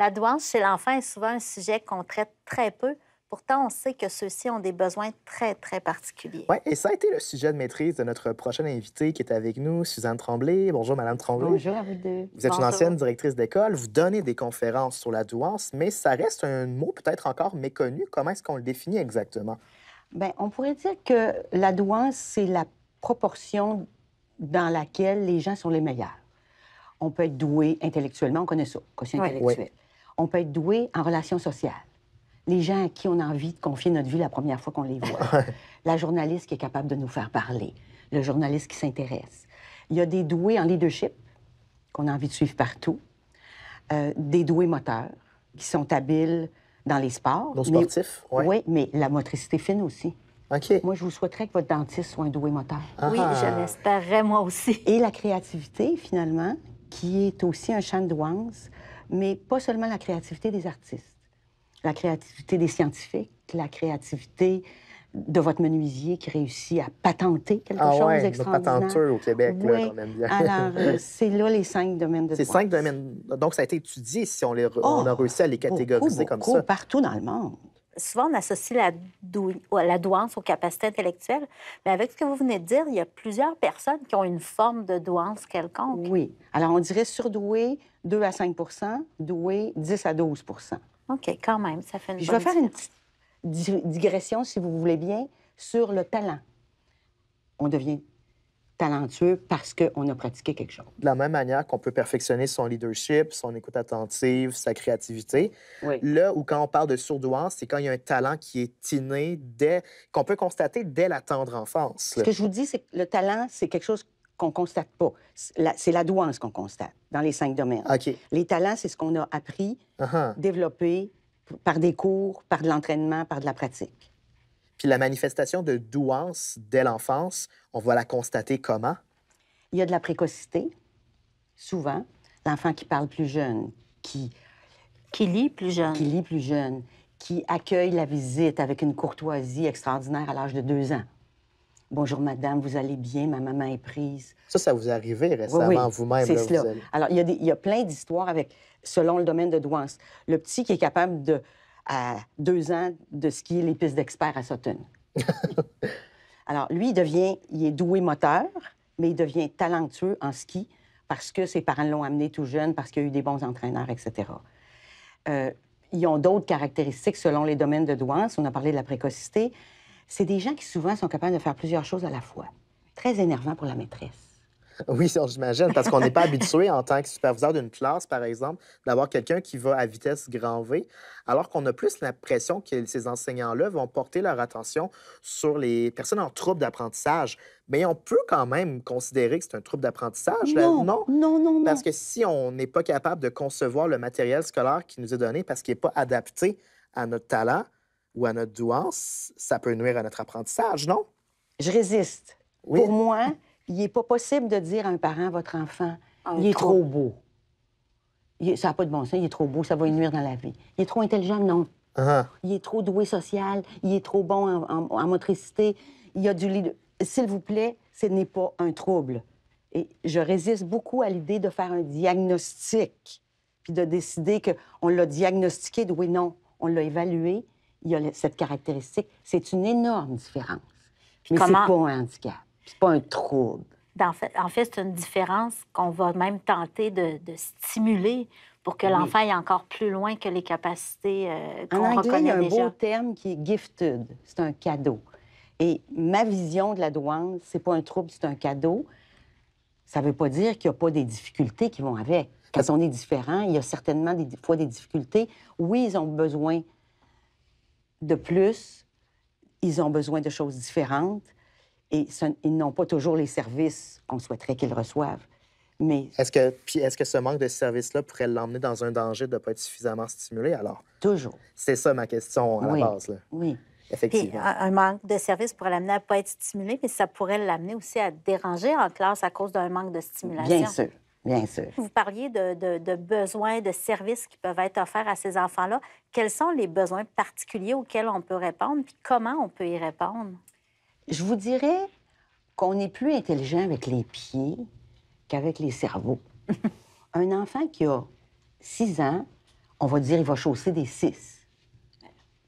La douance chez l'enfant est souvent un sujet qu'on traite très peu. Pourtant, on sait que ceux-ci ont des besoins très, très particuliers. Oui, et ça a été le sujet de maîtrise de notre prochaine invitée qui est avec nous, Suzanne Tremblay. Bonjour, Madame Tremblay. Bonjour à vous deux. Vous êtes une ancienne directrice d'école, vous donnez des conférences sur la douance, mais ça reste un mot peut-être encore méconnu. Comment est-ce qu'on le définit exactement? Bien, on pourrait dire que la douance, c'est la proportion dans laquelle les gens sont les meilleurs. On peut être doué intellectuellement, on connaît ça, quotient intellectuel on peut être doué en relations sociales. Les gens à qui on a envie de confier notre vie la première fois qu'on les voit. la journaliste qui est capable de nous faire parler. Le journaliste qui s'intéresse. Il y a des doués en leadership qu'on a envie de suivre partout. Euh, des doués moteurs qui sont habiles dans les sports. Nos sportifs, oui. Oui, mais la motricité fine aussi. Ok. Moi, je vous souhaiterais que votre dentiste soit un doué moteur. Ah. oui, je moi aussi. Et la créativité, finalement, qui est aussi un champ de douance mais pas seulement la créativité des artistes, la créativité des scientifiques, la créativité de votre menuisier qui réussit à patenter quelque ah chose ouais, extraordinaire. Notre patenteur au Québec, là, aime bien. Alors, euh, c'est là les cinq domaines de Ces cinq domaines. Donc, ça a été étudié si on, a oh, réussi à les catégoriser comme comme beaucoup, ça. partout dans le monde souvent, on associe la, la, douance aux capacités intellectuelles, mais avec ce que vous venez de dire, il y a plusieurs personnes qui ont une forme de douance quelconque. Oui. Alors, on dirait surdoué 2 à 5 doué 10 à 12 OK, quand même, ça fait une Je vais faire une petite digression, si vous voulez bien, sur le talent. On devient talentueux parce qu'on a pratiqué quelque chose. De la même manière qu'on peut perfectionner son leadership, son écoute attentive, sa créativité, là où quand on parle de surdouance, c'est quand il y a un talent qui est inné, dès, qu'on peut constater dès la tendre enfance. Ce que je vous dis, c'est que le talent, c'est quelque chose qu'on constate pas. C'est la douance qu'on constate dans les cinq domaines. Les talents, c'est ce qu'on a appris, uh-huh. développé par des cours, par de l'entraînement, par de la pratique. Puis la manifestation de douance dès l'enfance, on va la constater comment? Il y a de la précocité, souvent. L'enfant qui parle plus jeune, qui... Qui lit plus jeune. Qui lit plus jeune, qui accueille la visite avec une courtoisie extraordinaire à l'âge de deux ans. Bonjour madame, vous allez bien, ma maman est prise. Ça, ça vous est arrivé récemment vous-même. C'est cela. Alors, il y, a plein d'histoires avec, selon le domaine de douance. Le petit qui est capable de, à deux ans de skier les pistes d'experts à Sutton. Alors, lui, il devient, il est doué moteur, mais il devient talentueux en ski parce que ses parents l'ont amené tout jeune, parce qu'il y a eu des bons entraîneurs, etc. Euh, ils ont d'autres caractéristiques selon les domaines de douance. On a parlé de la précocité. C'est des gens qui souvent sont capables de faire plusieurs choses à la fois. Très énervant pour la maîtresse. Oui, j'imagine, parce qu'on n'est pas habitué en tant que superviseur d'une classe, par exemple, d'avoir quelqu'un qui va à vitesse grand V, alors qu'on a plus l'impression que ces enseignants-là vont porter leur attention sur les personnes en trouble d'apprentissage. Mais on peut quand même considérer que c'est un trouble d'apprentissage, non, non, non? Non, Parce que si on n'est pas capable de concevoir le matériel scolaire qui nous est donné parce qu'il n'est pas adapté à notre talent ou à notre douance, ça peut nuire à notre apprentissage, non? Je résiste. Oui. Pour moi, il n'est pas possible de dire à un parent, votre enfant, il est trop, beau. Il, ça n'a pas de bon sens, il est trop beau, ça va lui nuire dans la vie. Il est trop intelligent, non. Uh-huh. Il est trop doué social, il est trop bon en, motricité, il a du... S'il vous plaît, ce n'est pas un trouble. Et je résiste beaucoup à l'idée de faire un diagnostic, puis de décider qu'on l'a diagnostiqué, oui, non, on l'a évalué, il y a cette caractéristique. C'est une énorme différence. Mais comment... c'est pas un handicap. C'est pas un trouble. Ben, en fait, c'est une différence qu'on va même tenter de, stimuler pour que l'enfant aille encore plus loin que les capacités euh, qu'on reconnaît déjà. En anglais, il y a un beau terme qui est gifted, c'est un cadeau. Et ma vision de la douane, c'est pas un trouble, c'est un cadeau. Ça veut pas dire qu'il n'y a pas des difficultés qui vont avec. Quand on est différent, il y a certainement des fois des difficultés. Oui, ils ont besoin de plus, ils ont besoin de choses différentes, et ils n'ont pas toujours les services qu'on souhaiterait qu'ils reçoivent. Mais... Est-ce que, est-ce que ce manque de services-là pourrait l'emmener dans un danger de ne pas être suffisamment stimulé alors? Toujours. C'est ça ma question à la base. Là. Oui. Effectivement. un manque de service pourrait l'amener à ne pas être stimulé, mais ça pourrait l'amener aussi à déranger en classe à cause d'un manque de stimulation. Bien sûr. Bien sûr. Vous parliez de, de, de, besoins, de services qui peuvent être offerts à ces enfants-là. Quels sont les besoins particuliers auxquels on peut répondre, puis comment on peut y répondre? Je vous dirais qu'on est plus intelligent avec les pieds qu'avec les cerveaux. un enfant qui a 6 ans, on va dire il va chausser des 6.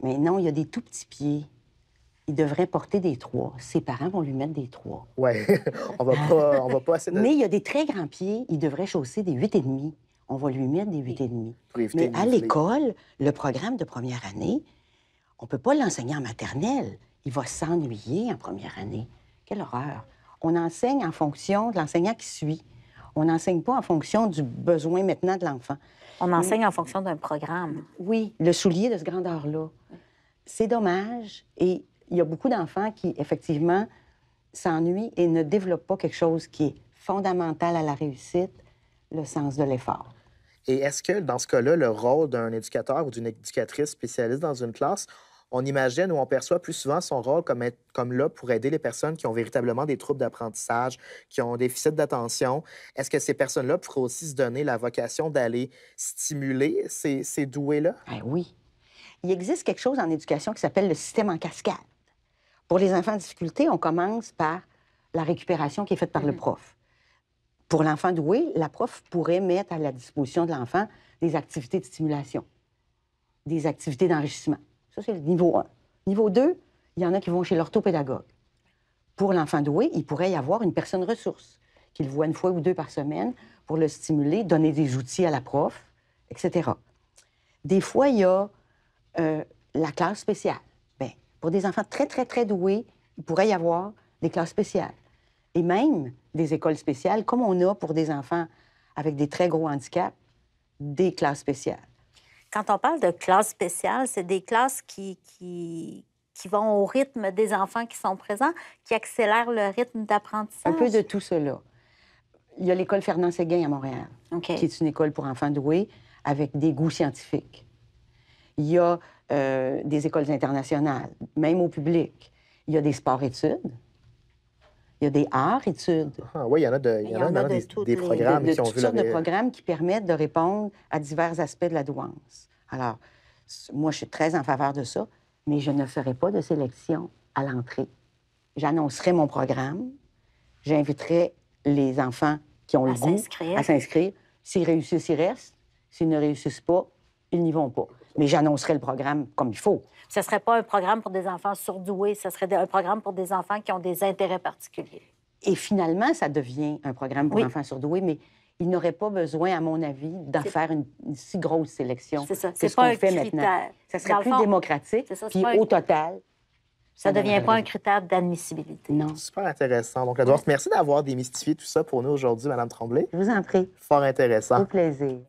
Mais non, il a des tout petits pieds. Il devrait porter des trois. Ses parents vont lui mettre des trois. Oui, on va pas, va pas Mais il a des très grands pieds. Il devrait chausser des huit et demi. On va lui mettre des huit et demi. Mais à l'école, le programme de première année, on peut pas l'enseigner en maternelle il va s'ennuyer en première année. Quelle horreur. On enseigne en fonction de l'enseignant qui suit. On n'enseigne pas en fonction du besoin maintenant de l'enfant. On enseigne en fonction d'un programme. Oui, le soulier de ce grandeur-là. C'est dommage et il y a beaucoup d'enfants qui, effectivement, s'ennuient et ne développent pas quelque chose qui est fondamental à la réussite, le sens de l'effort. Et est-ce que, dans ce cas-là, le rôle d'un éducateur ou d'une éducatrice spécialiste dans une classe, on imagine ou on perçoit plus souvent son rôle comme, comme là pour aider les personnes qui ont véritablement des troubles d'apprentissage, qui ont un déficit d'attention. Est-ce que ces personnes-là pourraient aussi se donner la vocation d'aller stimuler ces, doués-là? Ben oui. Il existe quelque chose en éducation qui s'appelle le système en cascade. Pour les enfants en difficulté, on commence par la récupération qui est faite par le mhm. prof. Pour l'enfant doué, la prof pourrait mettre à la disposition de l'enfant des activités de stimulation, des activités d'enrichissement ça, c'est le niveau 1. Niveau 2, il y en a qui vont chez l'orthopédagogue. Pour l'enfant doué, il pourrait y avoir une personne ressource qu'il voit une fois ou deux par semaine pour le stimuler, donner des outils à la prof, etc. Des fois, il y a euh, la classe spéciale. Bien, pour des enfants très, très, très doués, il pourrait y avoir des classes spéciales. Et même des écoles spéciales, comme on a pour des enfants avec des très gros handicaps, des classes spéciales. Quand on parle de classes spéciales, c'est des classes qui, qui, qui vont au rythme des enfants qui sont présents, qui accélèrent le rythme d'apprentissage. Un peu de tout cela. Il y a l'école Fernand-Séguin à Montréal, qui est une école pour enfants doués avec des goûts scientifiques. Il y a euh, des écoles internationales, même au public. Il y a des sports-études, il y a des arts études. Ah, oui, il y en a, de, il y ben, en a, il y a des, programmes. de, sortes de euh, programmes qui permettent de répondre à divers aspects de la douance. Alors, moi, je suis très en faveur de ça, mais je ne ferai pas de sélection à l'entrée. J'annoncerai mon programme. J'inviterai les enfants qui ont le goût à s'inscrire. S'ils réussissent, ils restent. S'ils ne réussissent pas, ils n'y vont pas mais j'annoncerai le programme comme il faut. Ce ne serait pas un programme pour des enfants surdoués, ce serait un programme pour des enfants qui ont des intérêts particuliers. Et finalement, ça devient un programme pour enfants surdoués, mais il n'aurait pas besoin, à mon avis, d'en faire une, si grosse sélection. C'est ça. C'est ce un critère. Ça serait plus démocratique. puis au total, ça devient pas un critère d'admissibilité. Non. Super intéressant. Donc, Edouard, merci d'avoir démystifié tout ça pour nous aujourd'hui, Madame Tremblay. Je vous en prie. Fort intéressant. Au plaisir.